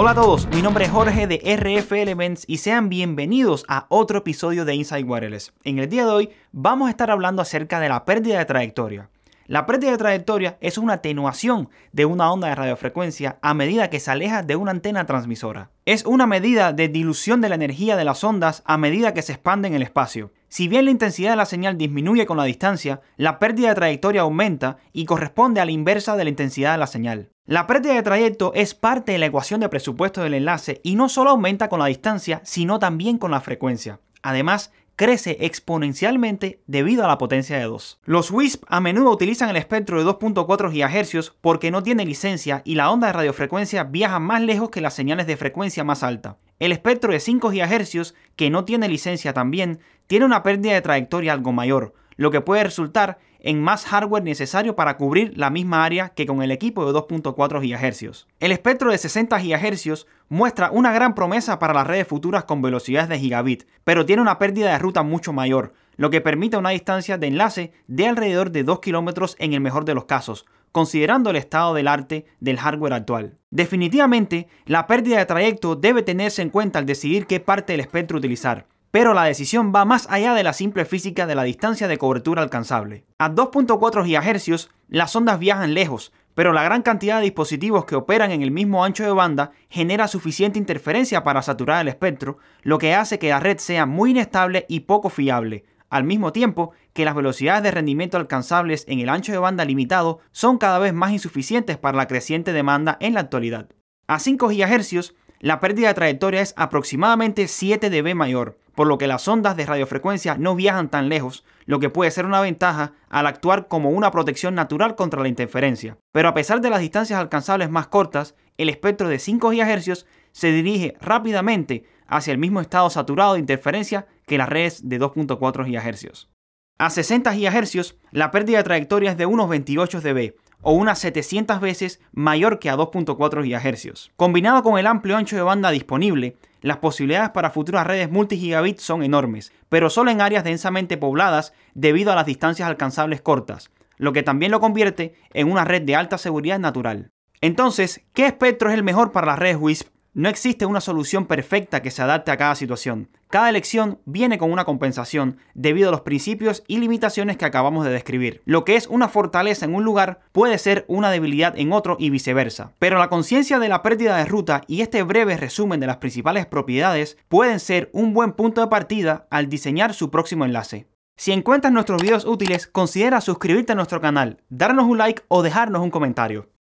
Hola a todos, mi nombre es Jorge de RF Elements y sean bienvenidos a otro episodio de Inside Wireless. En el día de hoy vamos a estar hablando acerca de la pérdida de trayectoria. La pérdida de trayectoria es una atenuación de una onda de radiofrecuencia a medida que se aleja de una antena transmisora. Es una medida de dilución de la energía de las ondas a medida que se expande en el espacio. Si bien la intensidad de la señal disminuye con la distancia, la pérdida de trayectoria aumenta y corresponde a la inversa de la intensidad de la señal. La pérdida de trayecto es parte de la ecuación de presupuesto del enlace y no solo aumenta con la distancia, sino también con la frecuencia. Además, crece exponencialmente debido a la potencia de 2. Los WISP a menudo utilizan el espectro de 2.4 GHz porque no tiene licencia y la onda de radiofrecuencia viaja más lejos que las señales de frecuencia más alta. El espectro de 5 GHz, que no tiene licencia también, tiene una pérdida de trayectoria algo mayor, lo que puede resultar en más hardware necesario para cubrir la misma área que con el equipo de 2.4 GHz. El espectro de 60 GHz muestra una gran promesa para las redes futuras con velocidades de gigabit, pero tiene una pérdida de ruta mucho mayor, lo que permite una distancia de enlace de alrededor de 2 km en el mejor de los casos, considerando el estado del arte del hardware actual. Definitivamente, la pérdida de trayecto debe tenerse en cuenta al decidir qué parte del espectro utilizar, pero la decisión va más allá de la simple física de la distancia de cobertura alcanzable. A 2.4 GHz, las ondas viajan lejos, pero la gran cantidad de dispositivos que operan en el mismo ancho de banda genera suficiente interferencia para saturar el espectro, lo que hace que la red sea muy inestable y poco fiable, al mismo tiempo que las velocidades de rendimiento alcanzables en el ancho de banda limitado son cada vez más insuficientes para la creciente demanda en la actualidad. A 5 GHz, la pérdida de trayectoria es aproximadamente 7 dB mayor, por lo que las ondas de radiofrecuencia no viajan tan lejos, lo que puede ser una ventaja al actuar como una protección natural contra la interferencia. Pero a pesar de las distancias alcanzables más cortas, el espectro de 5 GHz se dirige rápidamente hacia el mismo estado saturado de interferencia que las redes de 2.4 GHz. A 60 GHz, la pérdida de trayectoria es de unos 28 dB, o unas 700 veces mayor que a 2.4 GHz. Combinado con el amplio ancho de banda disponible, las posibilidades para futuras redes multigigabit son enormes, pero solo en áreas densamente pobladas debido a las distancias alcanzables cortas, lo que también lo convierte en una red de alta seguridad natural. Entonces, ¿qué espectro es el mejor para las redes WISP? No existe una solución perfecta que se adapte a cada situación. Cada elección viene con una compensación debido a los principios y limitaciones que acabamos de describir. Lo que es una fortaleza en un lugar puede ser una debilidad en otro y viceversa. Pero la conciencia de la pérdida de ruta y este breve resumen de las principales propiedades pueden ser un buen punto de partida al diseñar su próximo enlace. Si encuentras nuestros videos útiles, considera suscribirte a nuestro canal, darnos un like o dejarnos un comentario.